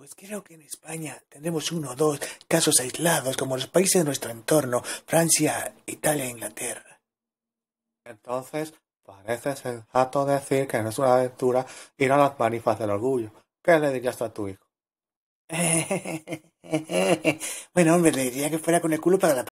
Pues creo que en España tenemos uno o dos casos aislados, como los países de nuestro entorno, Francia, Italia e Inglaterra. Entonces, parece sensato decir que no es una aventura ir a las manifas del orgullo. ¿Qué le dirías a tu hijo? bueno, hombre, le diría que fuera con el culo para la